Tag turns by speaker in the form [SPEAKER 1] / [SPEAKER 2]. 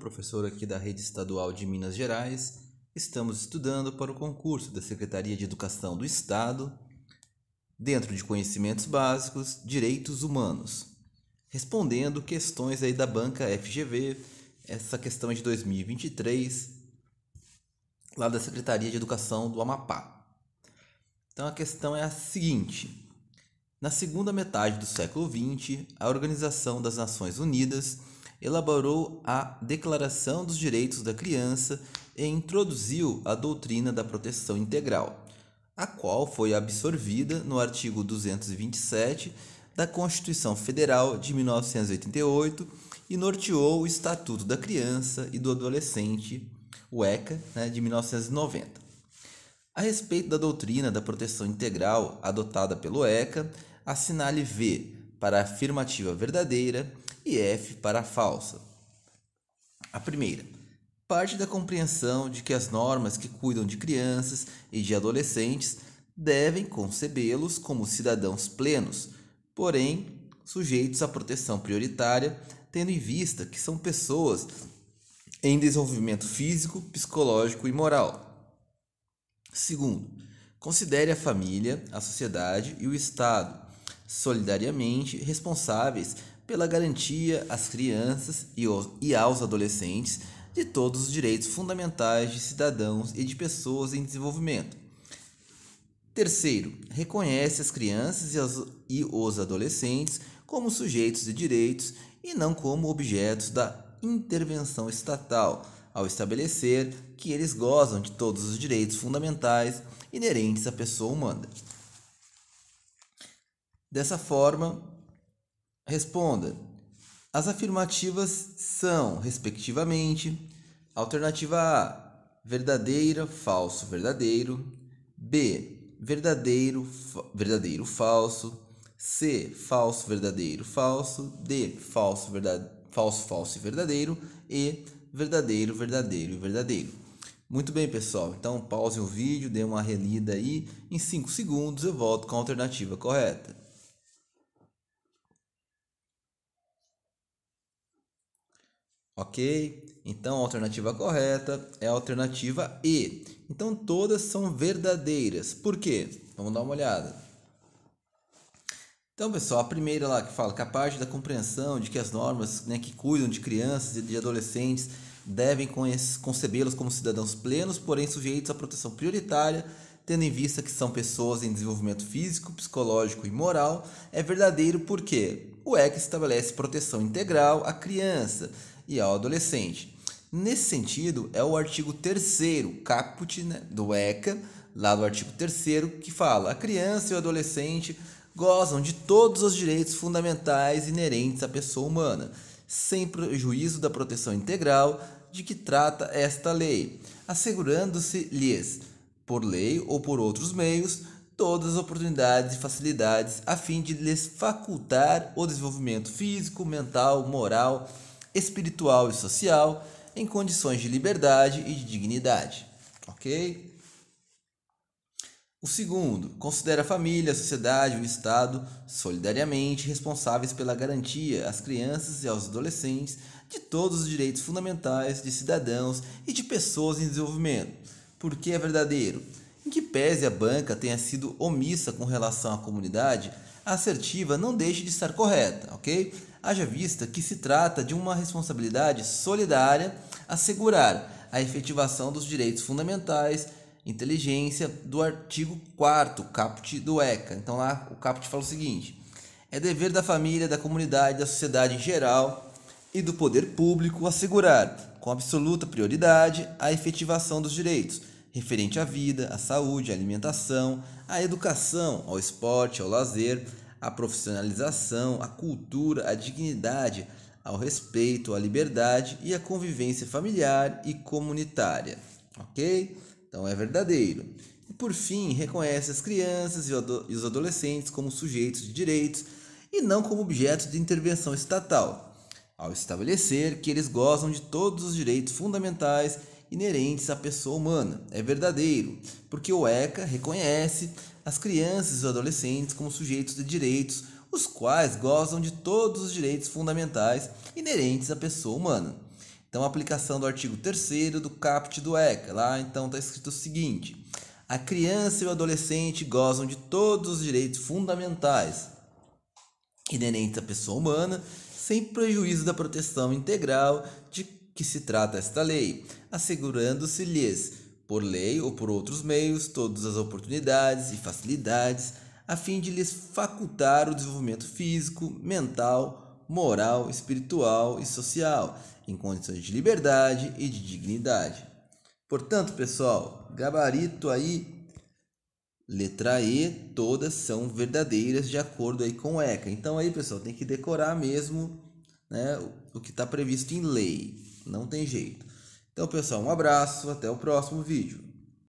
[SPEAKER 1] professor aqui da Rede Estadual de Minas Gerais. Estamos estudando para o concurso da Secretaria de Educação do Estado, dentro de conhecimentos básicos, direitos humanos, respondendo questões aí da banca FGV, essa questão é de 2023, lá da Secretaria de Educação do Amapá. Então a questão é a seguinte: na segunda metade do século XX, a Organização das Nações Unidas elaborou a Declaração dos Direitos da Criança e introduziu a doutrina da proteção integral, a qual foi absorvida no artigo 227 da Constituição Federal de 1988 e norteou o Estatuto da Criança e do Adolescente, o ECA, né, de 1990. A respeito da doutrina da proteção integral adotada pelo ECA, assinale V para a afirmativa verdadeira, e F para a falsa. A primeira parte da compreensão de que as normas que cuidam de crianças e de adolescentes devem concebê-los como cidadãos plenos, porém sujeitos à proteção prioritária, tendo em vista que são pessoas em desenvolvimento físico, psicológico e moral. Segundo, considere a família, a sociedade e o Estado solidariamente responsáveis pela garantia às crianças e, aos adolescentes de todos os direitos fundamentais de cidadãos e de pessoas em desenvolvimento. Terceiro, reconhece as crianças e os adolescentes como sujeitos de direitos e não como objetos da intervenção estatal, ao estabelecer que eles gozam de todos os direitos fundamentais inerentes à pessoa humana. Dessa forma, Responda. As afirmativas são, respectivamente, alternativa A, verdadeira, falso, verdadeiro, B, verdadeiro, fa verdadeiro, falso, C, falso, verdadeiro, falso, D, falso, verdade, falso, falso e verdadeiro, E, verdadeiro, verdadeiro e verdadeiro. Muito bem, pessoal. Então, pause o vídeo, dê uma relida aí. Em 5 segundos eu volto com a alternativa correta. Ok? Então a alternativa correta é a alternativa E. Então todas são verdadeiras. Por quê? Vamos dar uma olhada. Então, pessoal, a primeira lá que fala que a parte da compreensão de que as normas né, que cuidam de crianças e de adolescentes devem concebê-los como cidadãos plenos, porém sujeitos à proteção prioritária, tendo em vista que são pessoas em desenvolvimento físico, psicológico e moral, é verdadeiro porque o EC estabelece proteção integral à criança e ao adolescente. Nesse sentido, é o artigo 3 caput né, do ECA, lá do artigo 3 que fala: a criança e o adolescente gozam de todos os direitos fundamentais inerentes à pessoa humana, sem prejuízo da proteção integral de que trata esta lei, assegurando-se-lhes, por lei ou por outros meios, todas as oportunidades e facilidades a fim de lhes facultar o desenvolvimento físico, mental, moral, espiritual e social em condições de liberdade e de dignidade. Ok? O segundo, considera a família, a sociedade e o Estado solidariamente responsáveis pela garantia às crianças e aos adolescentes de todos os direitos fundamentais de cidadãos e de pessoas em desenvolvimento. Porque é verdadeiro. Em que pese a banca tenha sido omissa com relação à comunidade, assertiva não deixe de estar correta, ok? Haja vista que se trata de uma responsabilidade solidária assegurar a efetivação dos direitos fundamentais, inteligência do artigo 4 caput do ECA. Então lá o caput fala o seguinte: é dever da família, da comunidade, da sociedade em geral e do poder público assegurar, com absoluta prioridade, a efetivação dos direitos referente à vida, à saúde, à alimentação, à educação, ao esporte, ao lazer, à profissionalização, à cultura, à dignidade, ao respeito, à liberdade e à convivência familiar e comunitária. Ok? Então é verdadeiro. E por fim, reconhece as crianças e os adolescentes como sujeitos de direitos e não como objetos de intervenção estatal, ao estabelecer que eles gozam de todos os direitos fundamentais inerentes à pessoa humana. É verdadeiro, porque o ECA reconhece as crianças e os adolescentes como sujeitos de direitos, os quais gozam de todos os direitos fundamentais inerentes à pessoa humana. Então, a aplicação do artigo 3 do caput do ECA, lá então está escrito o seguinte: a criança e o adolescente gozam de todos os direitos fundamentais inerentes à pessoa humana, sem prejuízo da proteção integral de que se trata esta lei, assegurando-se-lhes por lei ou por outros meios, todas as oportunidades e facilidades, a fim de lhes facultar o desenvolvimento físico, mental, moral, espiritual e social, em condições de liberdade e de dignidade. Portanto, pessoal, gabarito aí Letra E, todas são verdadeiras de acordo aí com o ECA. Então aí, pessoal, tem que decorar mesmo né, o que está previsto em lei. Não tem jeito. Então, pessoal, um abraço, até o próximo vídeo.